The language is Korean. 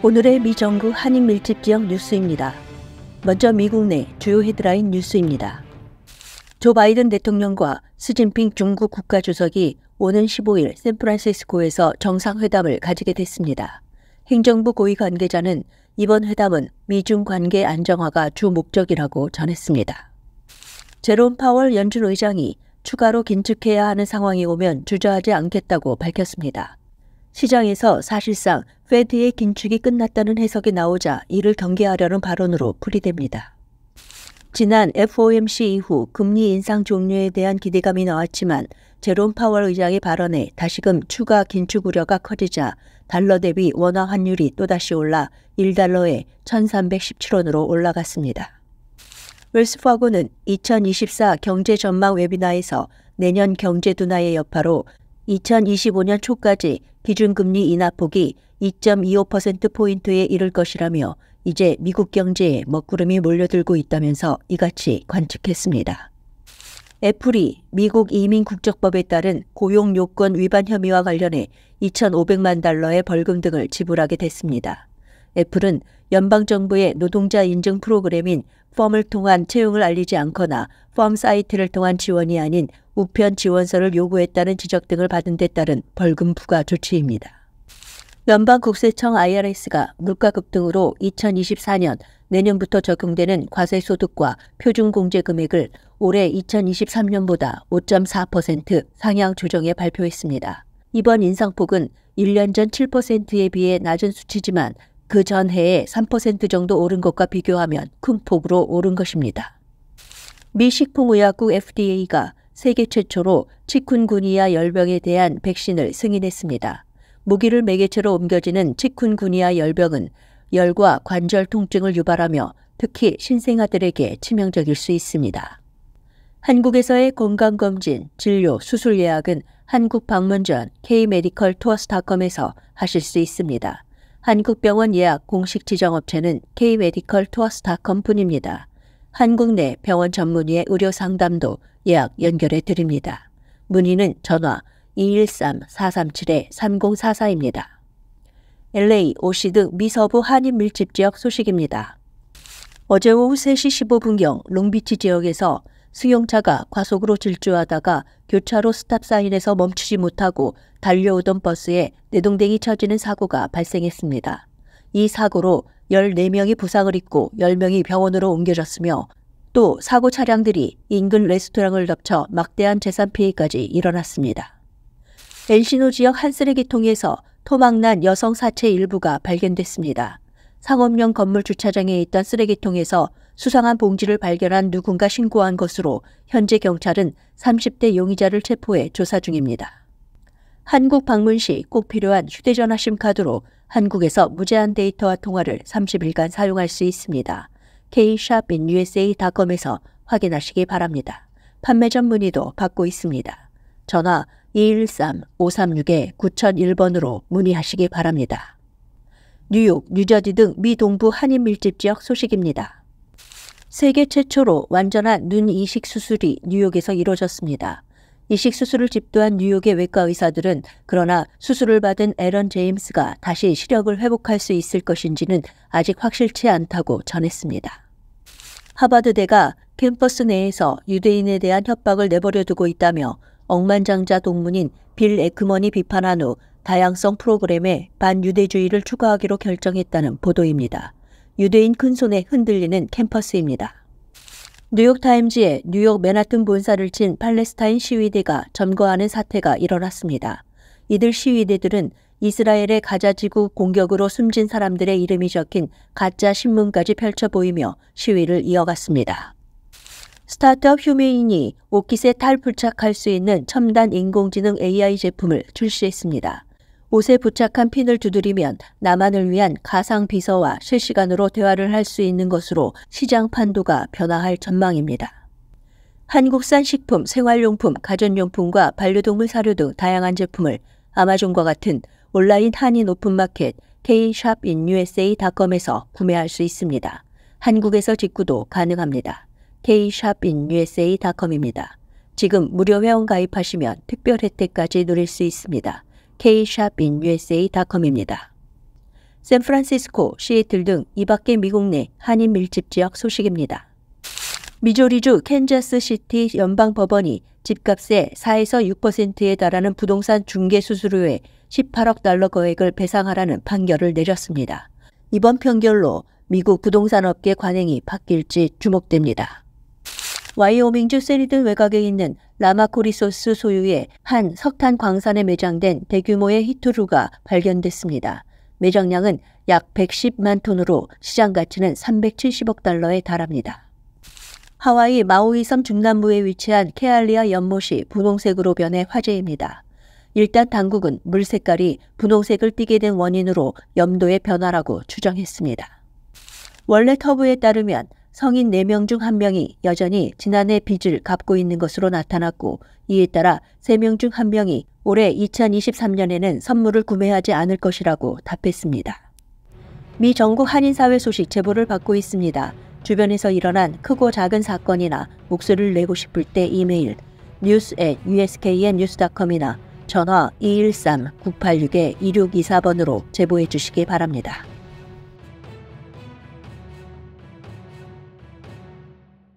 오늘의 미정구 한인 밀집 지역 뉴스입니다. 먼저 미국 내 주요 헤드라인 뉴스입니다. 조 바이든 대통령과 스진핑 중국 국가주석이 오는 15일 샌프란시스코에서 정상회담을 가지게 됐습니다. 행정부 고위 관계자는 이번 회담은 미중 관계 안정화가 주 목적이라고 전했습니다. 제롬 파월 연준 의장이 추가로 긴축해야 하는 상황이 오면 주저하지 않겠다고 밝혔습니다. 시장에서 사실상 페드의 긴축이 끝났다는 해석이 나오자 이를 경계하려는 발언으로 풀이됩니다. 지난 FOMC 이후 금리 인상 종료에 대한 기대감이 나왔지만 제롬 파월 의장의 발언에 다시금 추가 긴축 우려가 커지자 달러 대비 원화 환율이 또다시 올라 1달러에 1317원으로 올라갔습니다. 웰스파고는 2024 경제 전망 웨비나에서 내년 경제 둔화의 여파로 2025년 초까지 기준금리 인하폭이 2.25%포인트에 이를 것이라며 이제 미국 경제에 먹구름이 몰려들고 있다면서 이같이 관측했습니다. 애플이 미국 이민 국적법에 따른 고용 요건 위반 혐의와 관련해 2,500만 달러의 벌금 등을 지불하게 됐습니다. 애플은 연방정부의 노동자 인증 프로그램인 펌을 통한 채용을 알리지 않거나 펌 사이트를 통한 지원이 아닌 우편 지원서를 요구했다는 지적 등을 받은 데 따른 벌금 부과 조치입니다. 연방국세청 IRS가 물가 급등으로 2024년 내년부터 적용되는 과세소득과 표준공제 금액을 올해 2023년보다 5.4% 상향 조정해 발표했습니다. 이번 인상폭은 1년 전 7%에 비해 낮은 수치지만 그 전해에 3% 정도 오른 것과 비교하면 큰 폭으로 오른 것입니다. 미 식품의약국 FDA가 세계 최초로 치쿤구니아 열병에 대한 백신을 승인했습니다. 무기를 매개체로 옮겨지는 치쿤구니아 열병은 열과 관절 통증을 유발하며 특히 신생아들에게 치명적일 수 있습니다. 한국에서의 건강검진, 진료, 수술 예약은 한국 방문 전 k 메디컬 투어스닷컴에서 하실 수 있습니다. 한국병원 예약 공식 지정업체는 K메디컬 투어스닷컴뿐입니다. 한국 내 병원 전문의의 의료 상담도 예약 연결해 드립니다. 문의는 전화 213-437-3044입니다. LA, OC 등 미서부 한인 밀집 지역 소식입니다. 어제 오후 3시 15분경 롱비치 지역에서 승용차가 과속으로 질주하다가 교차로 스탑사인에서 멈추지 못하고 달려오던 버스에 내동댕이 쳐지는 사고가 발생했습니다. 이 사고로 14명이 부상을 입고 10명이 병원으로 옮겨졌으며 또 사고 차량들이 인근 레스토랑을 덮쳐 막대한 재산 피해까지 일어났습니다. 엔시노 지역 한 쓰레기통에서 토막난 여성 사체 일부가 발견됐습니다. 상업용 건물 주차장에 있던 쓰레기통에서 수상한 봉지를 발견한 누군가 신고한 것으로 현재 경찰은 30대 용의자를 체포해 조사 중입니다. 한국 방문 시 꼭 필요한 휴대전화 심카드로 한국에서 무제한 데이터와 통화를 30일간 사용할 수 있습니다. k-usa.com에서 확인하시기 바랍니다. 판매점 문의도 받고 있습니다. 전화 213-536-9001번으로 문의하시기 바랍니다. 뉴욕, 뉴저지 등 미 동부 한인 밀집 지역 소식입니다. 세계 최초로 완전한 눈 이식 수술이 뉴욕에서 이뤄졌습니다. 이식 수술을 집도한 뉴욕의 외과 의사들은 그러나 수술을 받은 에런 제임스가 다시 시력을 회복할 수 있을 것인지는 아직 확실치 않다고 전했습니다. 하버드대가 캠퍼스 내에서 유대인에 대한 협박을 내버려 두고 있다며 억만장자 동문인 빌 에크먼이 비판한 후 다양성 프로그램에 반유대주의를 추가하기로 결정했다는 보도입니다. 유대인 큰손에 흔들리는 캠퍼스입니다. 뉴욕타임즈의 뉴욕 맨하튼 본사를 친 팔레스타인 시위대가 점거하는 사태가 일어났습니다. 이들 시위대들은 이스라엘의 가자지구 공격으로 숨진 사람들의 이름이 적힌 가짜 신문까지 펼쳐 보이며 시위를 이어갔습니다. 스타트업 휴메인이 오킷에 탈부착할 수 있는 첨단 인공지능 AI 제품을 출시했습니다. 옷에 부착한 핀을 두드리면 나만을 위한 가상 비서와 실시간으로 대화를 할 수 있는 것으로 시장 판도가 변화할 전망입니다. 한국산 식품, 생활용품, 가전용품과 반려동물 사료 등 다양한 제품을 아마존과 같은 온라인 한인 오픈마켓 kshopinUSA.com에서 구매할 수 있습니다. 한국에서 직구도 가능합니다. kshopinUSA.com입니다. 지금 무료 회원 가입하시면 특별 혜택까지 누릴 수 있습니다. k-usa.com입니다. 샌프란시스코, 시애틀 등 이밖에 미국 내 한인 밀집 지역 소식입니다. 미조리주 캔자스시티 연방법원이 집값의 4에서 6%에 달하는 부동산 중개 수수료에 18억 달러 거액을 배상하라는 판결을 내렸습니다. 이번 판결로 미국 부동산 업계 관행이 바뀔지 주목됩니다. 와이오밍주 세리든 외곽에 있는 라마코 리소스 소유의 한 석탄 광산에 매장된 대규모의 히토루가 발견됐습니다. 매장량은 약 110만 톤으로 시장 가치는 370억 달러에 달합니다. 하와이 마오이섬 중남부에 위치한 케알리아 연못이 분홍색으로 변해 화제입니다. 일단 당국은 물 색깔이 분홍색을 띠게 된 원인으로 염도의 변화라고 추정했습니다. 원래 터브에 따르면 성인 4명 중 1명이 여전히 지난해 빚을 갚고 있는 것으로 나타났고 이에 따라 3명 중 1명이 올해 2023년에는 선물을 구매하지 않을 것이라고 답했습니다. 미 전국 한인사회 소식 제보를 받고 있습니다. 주변에서 일어난 크고 작은 사건이나 목소리를 내고 싶을 때 이메일 news at usknnews.com이나 전화 213-986-2624번으로 제보해 주시기 바랍니다.